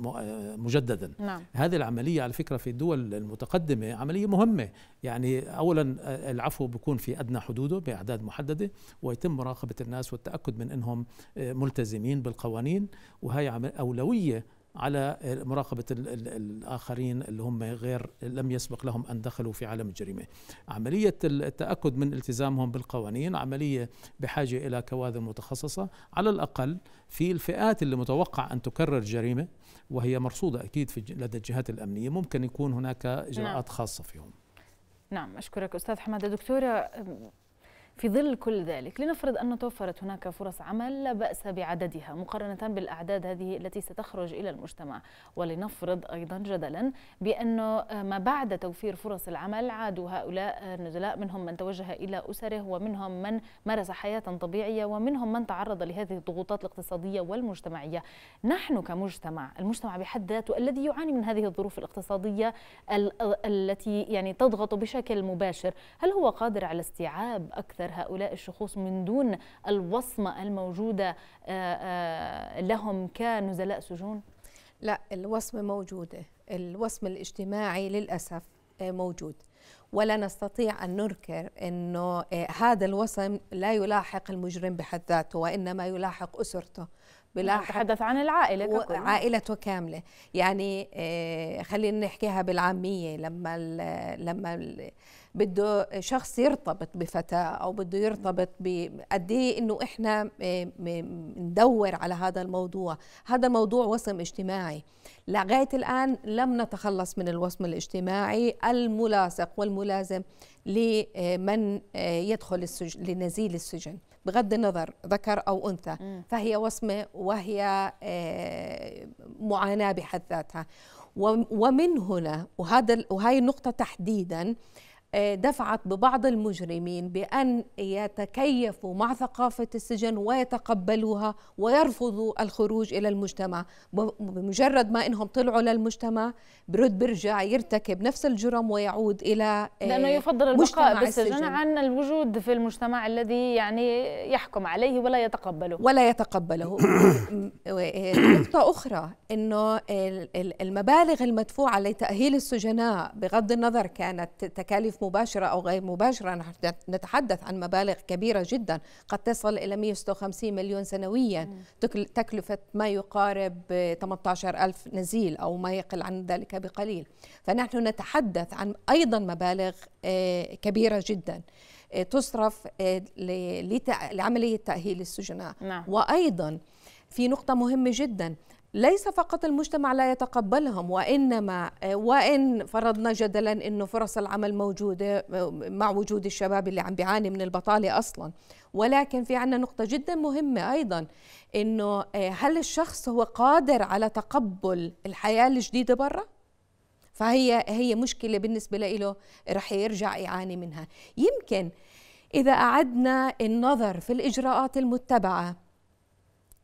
مجددا نعم. هذه العمليه على فكره في الدول المتقدمه عمليه مهمه يعني اولا العفو بيكون في ادنى حدوده باعداد محدده ويتم مراقبه الناس والتاكد من انهم ملتزمين بالقوانين وهي اولويه على مراقبة الآخرين اللي هم غير لم يسبق لهم أن دخلوا في عالم الجريمة عملية التأكد من التزامهم بالقوانين عملية بحاجة إلى كوادر متخصصة على الأقل في الفئات اللي متوقع أن تكرر جريمة وهي مرصودة أكيد في لدى الجهات الأمنية ممكن يكون هناك إجراءات نعم. خاصة فيهم نعم أشكرك أستاذ حمادة دكتورة في ظل كل ذلك لنفرض أن توفرت هناك فرص عمل لا بأس بعددها مقارنة بالأعداد هذه التي ستخرج إلى المجتمع ولنفرض أيضا جدلا بأنه ما بعد توفير فرص العمل عادوا هؤلاء النزلاء منهم من توجه إلى أسره ومنهم من مارس حياة طبيعية ومنهم من تعرض لهذه الضغوطات الاقتصادية والمجتمعية نحن كمجتمع المجتمع بحد ذاته الذي يعاني من هذه الظروف الاقتصادية التي يعني تضغط بشكل مباشر هل هو قادر على استيعاب أكثر اختيار هؤلاء الشخوص من دون الوصمة الموجودة آه، آه، لهم كنزلاء سجون؟ لا الوصمة موجودة الوصم الاجتماعي للأسف آه، موجود ولا نستطيع أن ننكر أنه هذا الوصم لا يلاحق المجرم بحد ذاته وإنما يلاحق أسرته نتحدث نعم، عن العائلة ككل عائلته كاملة يعني خلينا نحكيها بالعامية لما الـ لما الـ بده شخص يرتبط بفتاة أو بده يرتبط بقد إيه إنه إحنا آه، ندور على هذا الموضوع هذا موضوع وصم اجتماعي لغاية الآن لم نتخلص من الوصم الاجتماعي الملاصق والملازم لمن آه، يدخل السجن لنزيل السجن بغض النظر ذكر أو أنثى فهي وصمة وهي آه، معاناة بحد ذاتها ومن هنا وهذا وهي النقطة تحديدا آه، دفعت ببعض المجرمين بأن يتكيفوا مع ثقافة السجن ويتقبلوها ويرفضوا الخروج إلى المجتمع بمجرد ما إنهم طلعوا للمجتمع برد برجع يرتكب نفس الجرم ويعود إلى آه، لأنه يفضل البقاء بالسجن عن الوجود في المجتمع الذي يعني يحكم عليه ولا يتقبله ولا يتقبله آه، نقطة أخرى أنه المبالغ المدفوعة لتأهيل السجناء بغض النظر كانت تكاليف مباشرة أو غير مباشرة نحن نتحدث عن مبالغ كبيرة جدا قد تصل إلى 156 مليون سنويا تكلفة ما يقارب 18 ألف نزيل أو ما يقل عن ذلك بقليل فنحن نتحدث عن أيضا مبالغ آه، كبيرة جدا آه، تصرف آه، لعملية تأهيل السجناء نعم. وأيضا في نقطة مهمة جدا ليس فقط المجتمع لا يتقبلهم وانما وان فرضنا جدلا انه فرص العمل موجوده مع وجود الشباب اللي عم بيعاني من البطاله اصلا ولكن في عنا نقطه جدا مهمه ايضا انه هل الشخص هو قادر على تقبل الحياه الجديده برا فهي هي مشكله بالنسبه له رح يرجع يعاني منها يمكن اذا اعدنا النظر في الاجراءات المتبعه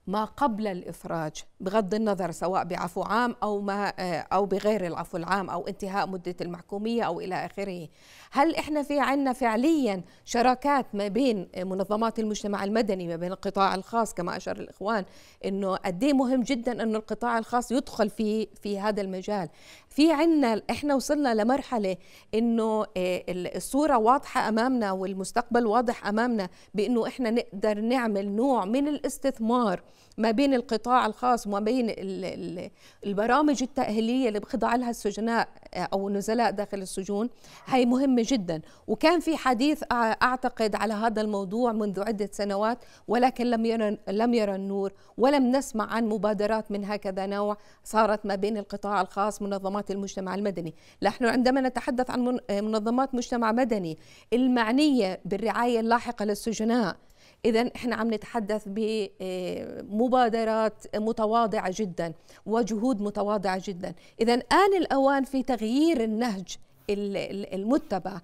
ما قبل الإفراج بغض النظر سواء بعفو عام أو, ما أو بغير العفو العام أو انتهاء مدة المحكومية أو إلى آخره هل إحنا في عنا فعليا شراكات ما بين منظمات المجتمع المدني ما بين القطاع الخاص كما أشار الإخوان أنه قد إيه مهم جدا أنه القطاع الخاص يدخل في, في هذا المجال في عنا احنا وصلنا لمرحله انه آه، الصوره واضحه امامنا والمستقبل واضح امامنا بانه احنا نقدر نعمل نوع من الاستثمار ما بين القطاع الخاص وما بين البرامج التأهيلية اللي بخضع لها السجناء آه، أو النزلاء داخل السجون هي مهمة جدا وكان في حديث أعتقد على هذا الموضوع منذ عدة سنوات ولكن لم يرى, لم يرى النور ولم نسمع عن مبادرات من هكذا نوع صارت ما بين القطاع الخاص منظمات المجتمع المدني نحن عندما نتحدث عن آه، منظمات مجتمع مدني المعنية بالرعاية اللاحقة للسجناء اذا احنا عم نتحدث بمبادرات آه، متواضعه جدا وجهود متواضعه جدا اذا آن الاوان في تغيير النهج المتبع نعم.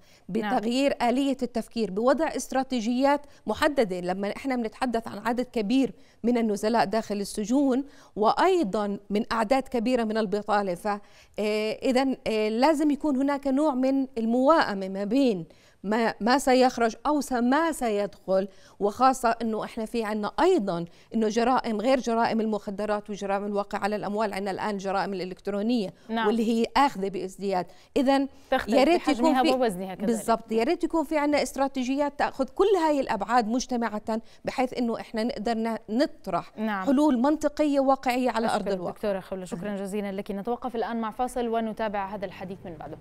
بتغيير نعم. آلية التفكير بوضع استراتيجيات محددة لما احنا بنتحدث عن عدد كبير من النزلاء داخل السجون وأيضا من أعداد كبيرة من البطالة فإذا آه، آه، لازم يكون هناك نوع من المواءمة ما بين ما ما سيخرج او ما سيدخل وخاصه انه احنا في عنا ايضا انه جرائم غير جرائم المخدرات وجرائم الواقع على الاموال عندنا الان الجرائم الالكترونيه نعم. واللي هي اخذه بازدياد اذا يا ريت يكون في بالضبط يا ريت يكون في عنا استراتيجيات تاخذ كل هاي الابعاد مجتمعه بحيث انه احنا نقدر تطرح نعم. حلول منطقية واقعية على أرض الواقع دكتورة خولة شكرا جزيلا لك نتوقف الآن مع فاصل ونتابع هذا الحديث من بعده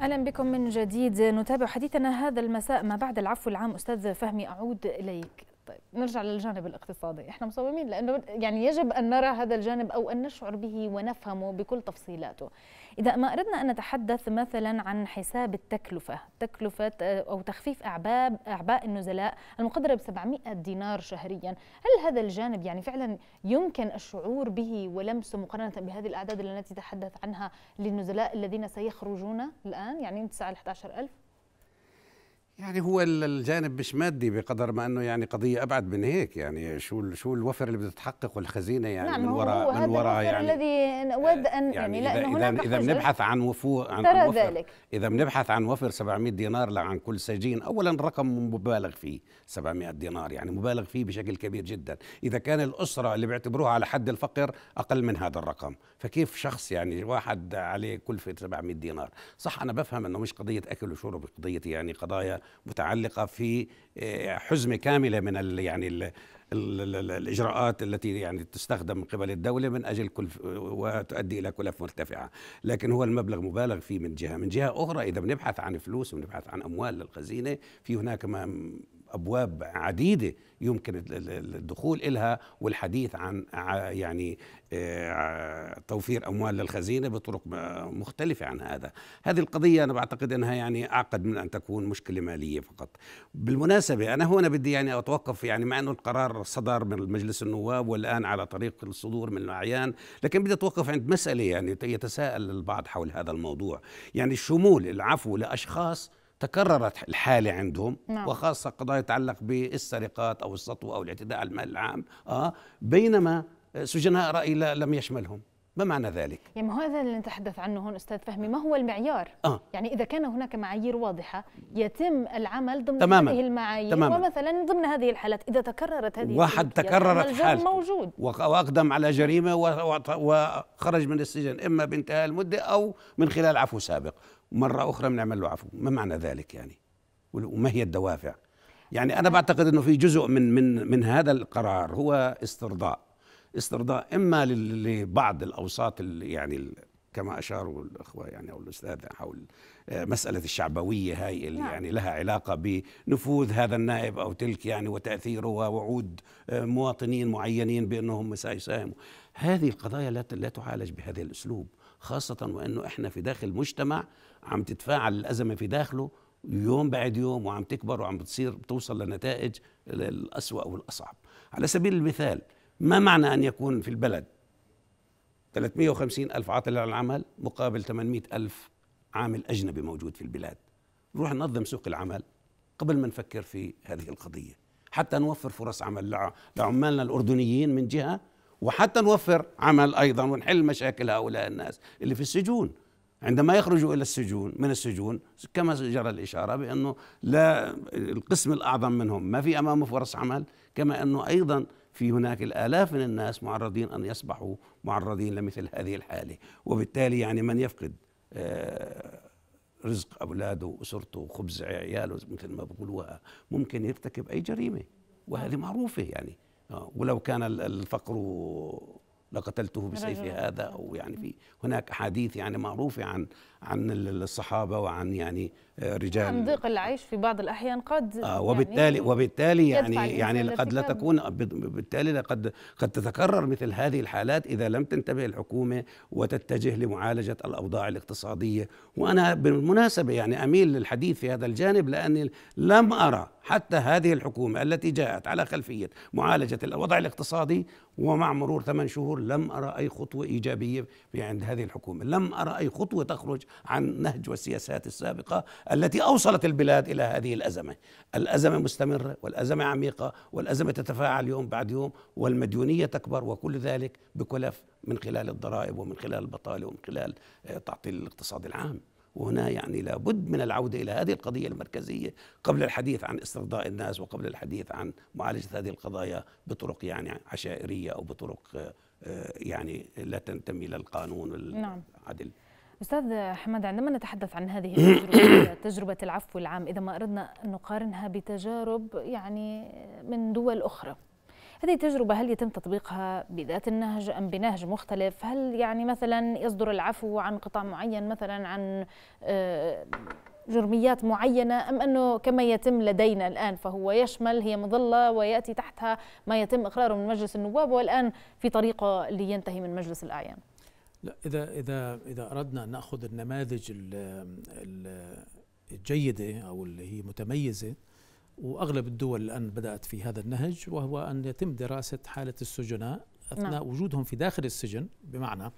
اهلا بكم من جديد نتابع حديثنا هذا المساء ما بعد العفو العام استاذ فهمي اعود اليك طيب نرجع للجانب الاقتصادي احنا مصممين لانه يعني يجب ان نرى هذا الجانب او ان نشعر به ونفهمه بكل تفصيلاته إذا ما أردنا أن نتحدث مثلا عن حساب التكلفة تكلفة آه، أو تخفيف أعباء النزلاء المقدرة ب 700 دينار شهريا هل هذا الجانب يعني فعلا يمكن الشعور به ولمسه مقارنة بهذه الأعداد التي تحدث عنها للنزلاء الذين سيخرجون الآن يعني من 9 ل 11 ألف يعني هو الجانب مش مادي بقدر ما انه يعني قضيه ابعد من هيك يعني شو شو الوفر اللي تتحقق والخزينه يعني نعم من وراء من وراء يعني الذي نود آه، ان يعني, يعني اذا اذا بنبحث عن وفور عن, وفر ذلك. اذا بنبحث عن وفر 700 دينار لعن كل سجين اولا رقم مبالغ فيه 700 دينار يعني مبالغ فيه بشكل كبير جدا اذا كان الاسره اللي بيعتبروها على حد الفقر اقل من هذا الرقم فكيف شخص يعني واحد عليه كلفه 700 دينار صح انا بفهم انه مش قضيه اكل وشرب قضيه يعني قضايا متعلقه في آه، حزمه كامله من الـ يعني الـ الاجراءات التي يعني تستخدم من قبل الدوله من اجل كلف وتؤدي الى كلف مرتفعه، لكن هو المبلغ مبالغ فيه من جهه، من جهه اخرى اذا بنبحث عن فلوس ونبحث عن اموال للخزينه في هناك ابواب عديده يمكن الدخول الها والحديث عن يعني آه، توفير اموال للخزينه بطرق مختلفه عن هذا هذه القضيه انا بعتقد انها يعني اعقد من ان تكون مشكله ماليه فقط بالمناسبه انا هنا بدي يعني اتوقف يعني مع انه القرار صدر من مجلس النواب والان على طريق الصدور من الاعيان لكن بدي اتوقف عند مساله يعني يتساءل البعض حول هذا الموضوع يعني الشمول العفو لاشخاص تكررت الحالة عندهم نعم. وخاصة قضايا يتعلق بالسرقات أو السطو أو الاعتداء على المال العام آه بينما سجناء رأي لم يشملهم ما معنى ذلك؟ يعني هذا اللي نتحدث عنه هون استاذ فهمي، ما هو المعيار؟ آه. يعني اذا كان هناك معايير واضحه يتم العمل ضمن تماماً. هذه المعايير تماماً. ومثلا ضمن هذه الحالات اذا تكررت هذه واحد تكررت حال موجود واقدم على جريمه وخرج من السجن اما بانتهاء المده او من خلال عفو سابق، ومره اخرى بنعمل له عفو ما معنى ذلك يعني وما هي الدوافع يعني انا بعتقد انه في جزء من من من هذا القرار هو استرضاء استرضاء اما لبعض الاوساط يعني كما اشاروا الاخوه يعني او الاستاذ حول آه، مساله الشعبويه هاي اللي نعم. يعني لها علاقه بنفوذ هذا النائب او تلك يعني وتاثيره ووعود آه، مواطنين معينين بانهم سيساهموا هذه القضايا لا لا تعالج بهذا الاسلوب خاصة وأنه إحنا في داخل مجتمع عم تتفاعل الأزمة في داخله يوم بعد يوم وعم تكبر وعم بتصير بتوصل لنتائج الأسوأ والأصعب على سبيل المثال ما معنى أن يكون في البلد 350 ألف عاطل عن العمل مقابل 800 ألف عامل أجنبي موجود في البلاد نروح ننظم سوق العمل قبل ما نفكر في هذه القضية حتى نوفر فرص عمل لعمالنا الأردنيين من جهة وحتى نوفر عمل ايضا ونحل مشاكل هؤلاء الناس اللي في السجون عندما يخرجوا الى السجون من السجون كما جرى الاشاره بانه لا القسم الاعظم منهم ما في امامه فرص عمل كما انه ايضا في هناك الالاف من الناس معرضين ان يصبحوا معرضين لمثل هذه الحاله وبالتالي يعني من يفقد آه، رزق اولاده واسرته وخبز عياله مثل ما بقولوها ممكن يرتكب اي جريمه وهذه معروفه يعني ولو كان الفقر لقتلته بسيف هذا او يعني في هناك احاديث يعني معروفه عن عن الصحابه وعن يعني آه، رجال عن ضيق العيش في بعض الاحيان قد آه وبالتالي يعني وبالتالي يعني يعني قد لا تكون بالتالي قد قد تتكرر مثل هذه الحالات اذا لم تنتبه الحكومه وتتجه لمعالجه الاوضاع الاقتصاديه وانا بالمناسبه يعني اميل للحديث في هذا الجانب لاني لم ارى حتى هذه الحكومه التي جاءت على خلفيه معالجه الوضع الاقتصادي ومع مرور ثمان شهور لم ارى اي خطوه ايجابيه في عند هذه الحكومه لم ارى اي خطوه تخرج عن نهج والسياسات السابقة التي أوصلت البلاد إلى هذه الأزمة الأزمة مستمرة والأزمة عميقة والأزمة تتفاعل يوم بعد يوم والمديونية تكبر وكل ذلك بكلف من خلال الضرائب ومن خلال البطالة ومن خلال آه، تعطيل الاقتصاد العام وهنا يعني لابد من العودة إلى هذه القضية المركزية قبل الحديث عن استرضاء الناس وقبل الحديث عن معالجة هذه القضايا بطرق يعني عشائرية أو بطرق آه، آه، يعني لا تنتمي للقانون العدل نعم. أستاذ حمد عندما نتحدث عن هذه التجربة تجربة العفو العام إذا ما أردنا أن نقارنها بتجارب يعني من دول أخرى هذه التجربة هل يتم تطبيقها بذات النهج أم بنهج مختلف هل يعني مثلا يصدر العفو عن قطاع معين مثلا عن آه، جرميات معينة أم أنه كما يتم لدينا الآن فهو يشمل هي مظلة ويأتي تحتها ما يتم إقراره من مجلس النواب والآن في طريقة لينتهي من مجلس الأعيان لا اذا اذا اذا اردنا ان ناخذ النماذج الجيده او اللي هي متميزه واغلب الدول الان بدات في هذا النهج وهو ان يتم دراسه حاله السجناء اثناء نعم. وجودهم في داخل السجن بمعنى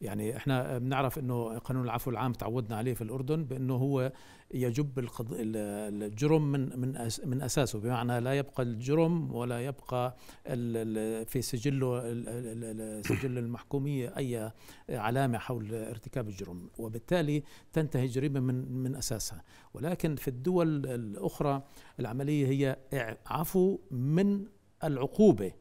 يعني احنا بنعرف انه قانون العفو العام تعودنا عليه في الاردن بانه هو يجب القض... الجرم من من من اساسه بمعنى لا يبقى الجرم ولا يبقى في سجله سجل المحكوميه اي علامه حول ارتكاب الجرم وبالتالي تنتهي الجريمه من من اساسها ولكن في الدول الاخرى العمليه هي عفو من العقوبه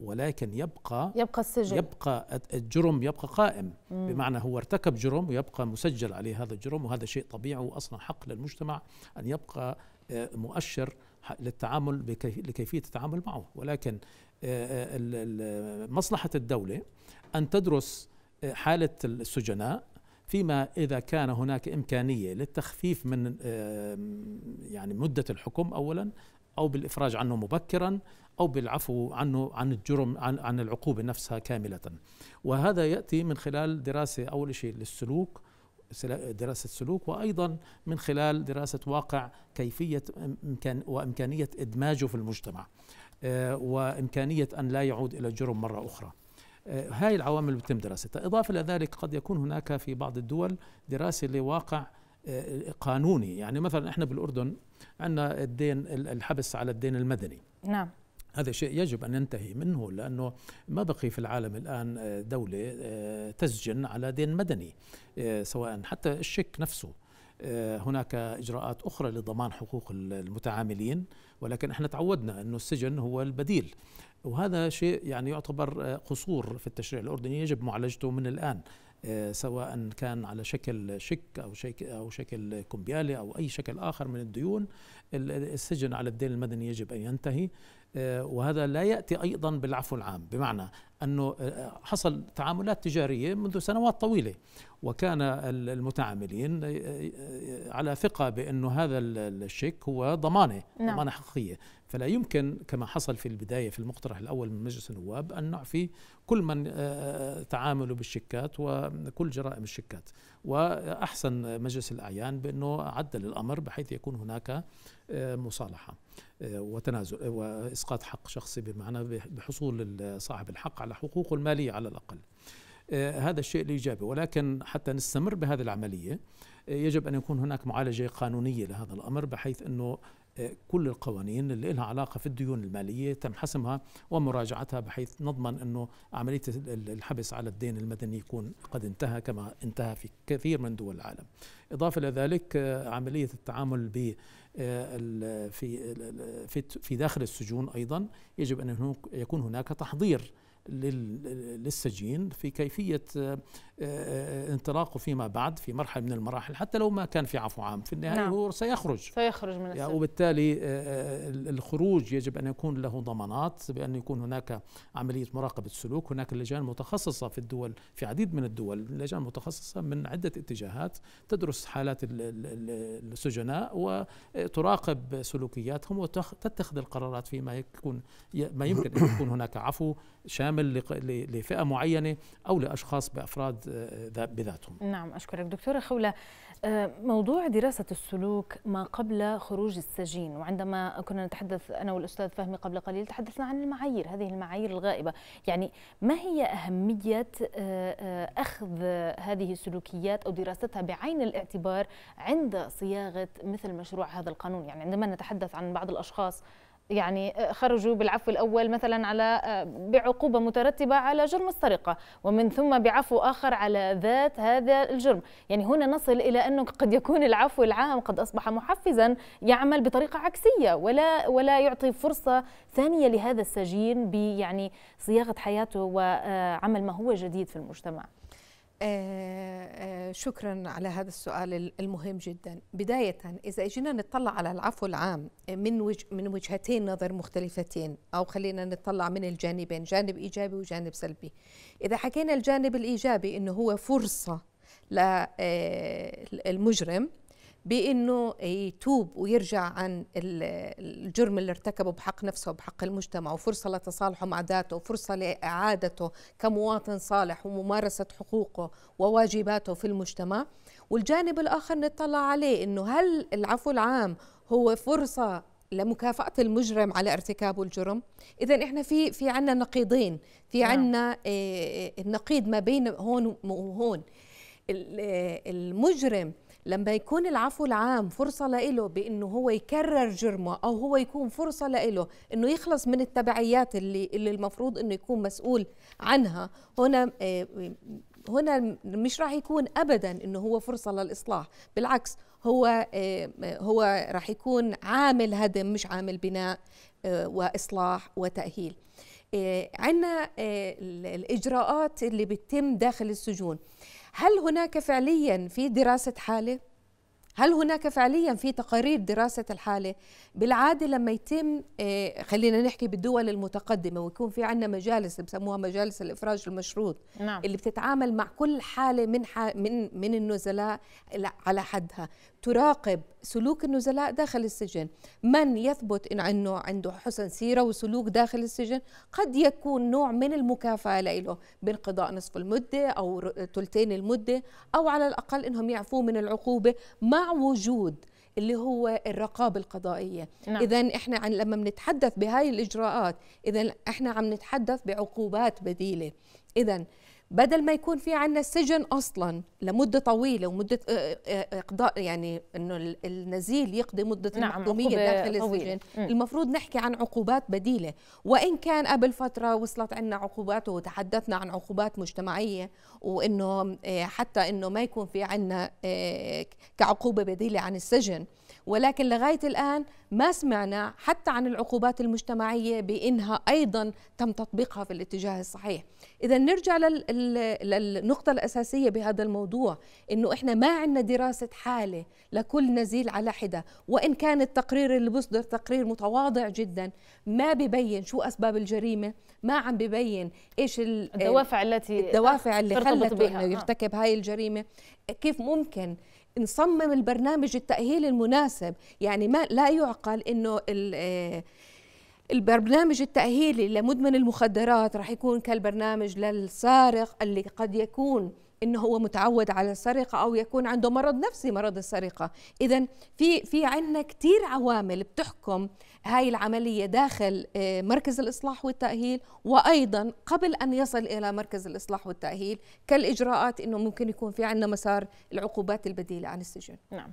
ولكن يبقى يبقى السجن يبقى الجرم يبقى قائم مم. بمعنى هو ارتكب جرم ويبقى مسجل عليه هذا الجرم وهذا شيء طبيعي واصلا حق للمجتمع ان يبقى آه، مؤشر للتعامل لكيفيه التعامل معه ولكن آه، آه، مصلحه الدوله ان تدرس حاله السجناء فيما اذا كان هناك امكانيه للتخفيف من يعني مده الحكم اولا او بالافراج عنه مبكرا أو بالعفو عنه عن الجرم عن, عن العقوبة نفسها كاملة وهذا يأتي من خلال دراسة أول شيء للسلوك دراسة السلوك وأيضا من خلال دراسة واقع كيفية إمكان وإمكانية إدماجه في المجتمع آه، وإمكانية أن لا يعود إلى الجرم مرة أخرى آه، هاي العوامل بتم دراستها إضافة إلى ذلك قد يكون هناك في بعض الدول دراسة لواقع آه، قانوني يعني مثلا احنا بالاردن عندنا الدين الحبس على الدين المدني نعم هذا شيء يجب أن ننتهي منه لأنه ما بقي في العالم الآن آه، دولة آه، تسجن على دين مدني آه، سواء حتى الشك نفسه هناك إجراءات أخرى لضمان حقوق المتعاملين ولكن احنا تعودنا أنه السجن هو البديل وهذا شيء يعني يعتبر قصور في التشريع الأردني يجب معالجته من الآن سواء كان على شكل شك او شكل او شكل كمبيالي او اي شكل اخر من الديون السجن على الدين المدني يجب ان ينتهي آه، وهذا لا ياتي ايضا بالعفو العام بمعنى انه آه، حصل تعاملات تجاريه منذ سنوات طويله وكان المتعاملين آه، على ثقه بانه هذا الشيك هو ضمانه نعم. ضمانه حقيقيه فلا يمكن كما حصل في البدايه في المقترح الاول من مجلس النواب ان نعفي كل من تعاملوا بالشيكات وكل جرائم الشيكات وأحسن مجلس الأعيان بأنه عدل الأمر بحيث يكون هناك آه، مصالحة آه، وتنازل آه، وإسقاط حق شخصي بمعنى بحصول صاحب الحق على حقوقه المالية على الأقل هذا الشيء الإيجابي ولكن حتى نستمر بهذه العملية يجب أن يكون هناك معالجة قانونية لهذا الأمر بحيث أنه كل القوانين اللي لها علاقة في الديون المالية تم حسمها ومراجعتها بحيث نضمن أنه عملية الحبس على الدين المدني يكون قد انتهى كما انتهى في كثير من دول العالم إضافة إلى ذلك آه، عملية التعامل ب آه، في في داخل السجون ايضا يجب ان يكون هناك تحضير للسجين في كيفية آه، آه، انطلاقه فيما بعد في مرحلة من المراحل حتى لو ما كان في عفو عام في النهاية نعم. هو سيخرج سيخرج من السجن وبالتالي آه، الخروج يجب أن يكون له ضمانات بأن يكون هناك عملية مراقبة السلوك هناك لجان متخصصة في الدول في عديد من الدول لجان متخصصة من عدة اتجاهات تدرس حالات السجناء وتراقب سلوكياتهم وتتخذ القرارات فيما يكون ما يمكن أن يكون هناك عفو شامل شامل لفئه معينه او لاشخاص بافراد آه، بذاتهم. نعم اشكرك دكتوره خوله آه، موضوع دراسه السلوك ما قبل خروج السجين وعندما كنا نتحدث انا والاستاذ فهمي قبل قليل تحدثنا عن المعايير هذه المعايير الغائبه يعني ما هي اهميه آه، اخذ هذه السلوكيات او دراستها بعين الاعتبار عند صياغه مثل مشروع هذا القانون يعني عندما نتحدث عن بعض الاشخاص يعني آه، خرجوا بالعفو الأول مثلا على آه، بعقوبة مترتبة على جرم السرقة ومن ثم بعفو آخر على ذات هذا الجرم يعني هنا نصل إلى أنه قد يكون العفو العام قد أصبح محفزا يعمل بطريقة عكسية ولا, ولا يعطي فرصة ثانية لهذا السجين بيعني صياغة حياته وعمل آه، ما هو جديد في المجتمع آه، آه، شكرا على هذا السؤال المهم جدا بداية إذا جينا نطلع على العفو العام آه، من, وجه من وجهتين نظر مختلفتين أو خلينا نطلع من الجانبين جانب إيجابي وجانب سلبي إذا حكينا الجانب الإيجابي أنه هو فرصة للمجرم بانه يتوب ويرجع عن الجرم اللي ارتكبه بحق نفسه وبحق المجتمع وفرصه لتصالحه مع ذاته وفرصه لاعادته كمواطن صالح وممارسه حقوقه وواجباته في المجتمع والجانب الاخر نطلع عليه انه هل العفو العام هو فرصه لمكافاه المجرم على ارتكابه الجرم اذا احنا في في عندنا نقيضين في عندنا نعم. النقيض آه، ما بين هون وهون المجرم لما يكون العفو العام فرصه لإله بانه هو يكرر جرمه او هو يكون فرصه لإله انه يخلص من التبعيات اللي اللي المفروض انه يكون مسؤول عنها هنا آه، هنا مش راح يكون ابدا انه هو فرصه للاصلاح بالعكس هو آه، هو راح يكون عامل هدم مش عامل بناء آه، واصلاح وتاهيل عندنا الاجراءات اللي بتتم داخل السجون هل هناك فعليا في دراسة حالة؟ هل هناك فعليا في تقارير دراسة الحالة؟ بالعادة لما يتم آه، خلينا نحكي بالدول المتقدمة ويكون في عندنا مجالس بسموها مجالس الإفراج المشروط نعم. اللي بتتعامل مع كل حالة من من من النزلاء على حدها، تراقب سلوك النزلاء داخل السجن من يثبت إن أنه عنده حسن سيرة وسلوك داخل السجن قد يكون نوع من المكافأة له بانقضاء نصف المدة أو ثلثين المدة أو على الأقل أنهم يعفوه من العقوبة مع وجود اللي هو الرقابة القضائية نعم. إذا إحنا عن لما بنتحدث بهاي الإجراءات إذا إحنا عم نتحدث بعقوبات بديلة إذا بدل ما يكون في عندنا سجن اصلا لمده طويله ومده آه، آه، آه، اقضاء يعني انه النزيل يقضي مده نعم المحكوميه داخل السجن المفروض نحكي عن عقوبات بديله وان كان قبل فتره وصلت عنا عقوبات وتحدثنا عن عقوبات مجتمعيه وانه حتى انه ما يكون في عنا كعقوبه بديله عن السجن ولكن لغايه الان ما سمعنا حتى عن العقوبات المجتمعيه بانها ايضا تم تطبيقها في الاتجاه الصحيح اذا نرجع للنقطه الاساسيه بهذا الموضوع انه احنا ما عندنا دراسه حاله لكل نزيل على حده وان كان التقرير اللي بيصدر تقرير متواضع جدا ما ببين شو اسباب الجريمه ما عم ببين ايش الدوافع التي الدوافع اللي خلت انه آه. يرتكب هاي الجريمه كيف ممكن نصمم البرنامج التأهيل المناسب يعني ما لا يعقل انه البرنامج التأهيلي لمدمن المخدرات راح يكون كالبرنامج للسارق اللي قد يكون انه هو متعود على السرقه او يكون عنده مرض نفسي مرض السرقه اذا في في عندنا كثير عوامل بتحكم هاي العمليه داخل آه، مركز الاصلاح والتاهيل وايضا قبل ان يصل الى مركز الاصلاح والتاهيل كالاجراءات انه ممكن يكون في عندنا مسار العقوبات البديله عن السجن نعم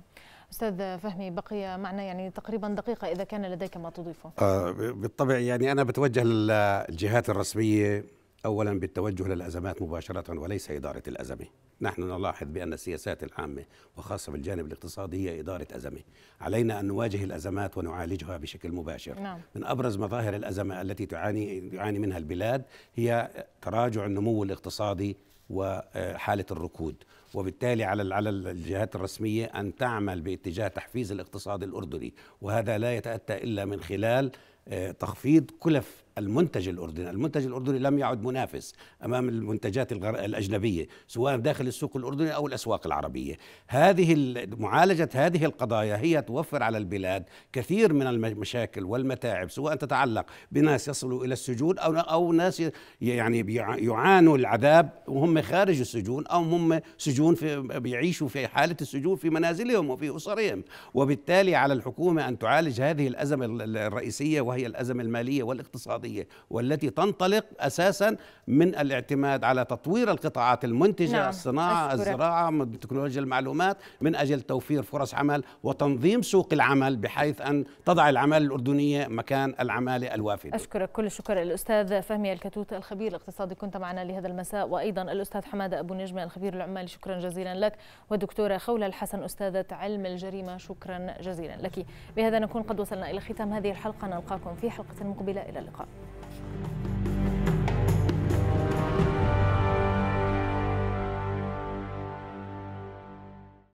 أستاذ فهمي بقي معنا يعني تقريبا دقيقة إذا كان لديك ما تضيفه آه بالطبع يعني أنا بتوجه للجهات الرسمية أولا بالتوجه للأزمات مباشرة وليس إدارة الأزمة نحن نلاحظ بأن السياسات العامة وخاصة في الجانب الاقتصادي هي إدارة أزمة علينا أن نواجه الأزمات ونعالجها بشكل مباشر نعم. من أبرز مظاهر الأزمة التي تعاني, يعاني منها البلاد هي تراجع النمو الاقتصادي وحالة الركود وبالتالي على على الجهات الرسميه ان تعمل باتجاه تحفيز الاقتصاد الاردني وهذا لا يتاتى الا من خلال آه، تخفيض كلف المنتج الأردني المنتج الأردني لم يعد منافس أمام المنتجات الغر... الأجنبية سواء داخل السوق الأردني أو الأسواق العربية هذه معالجة هذه القضايا هي توفر على البلاد كثير من المشاكل والمتاعب سواء تتعلق بناس يصلوا إلى السجون أو أو ناس يعني يعانوا العذاب وهم خارج السجون أو هم سجون في بيعيشوا في حالة السجون في منازلهم وفي أسرهم وبالتالي على الحكومة أن تعالج هذه الأزمة الرئيسية وهي الأزمة المالية والاقتصادية الاقتصادية والتي تنطلق أساسا من الاعتماد على تطوير القطاعات المنتجة نعم. الصناعة أشكرك. الزراعة تكنولوجيا المعلومات من أجل توفير فرص عمل وتنظيم سوق العمل بحيث أن تضع العمالة الأردنية مكان العمالة الوافدة أشكرك كل الشكر الأستاذ فهمي الكتوت الخبير الاقتصادي كنت معنا لهذا المساء وأيضا الأستاذ حمادة أبو نجمة الخبير العمالي شكرا جزيلا لك والدكتورة خولة الحسن أستاذة علم الجريمة شكرا جزيلا لك بهذا نكون قد وصلنا إلى ختام هذه الحلقة نلقاكم في حلقة مقبلة إلى اللقاء Thank you.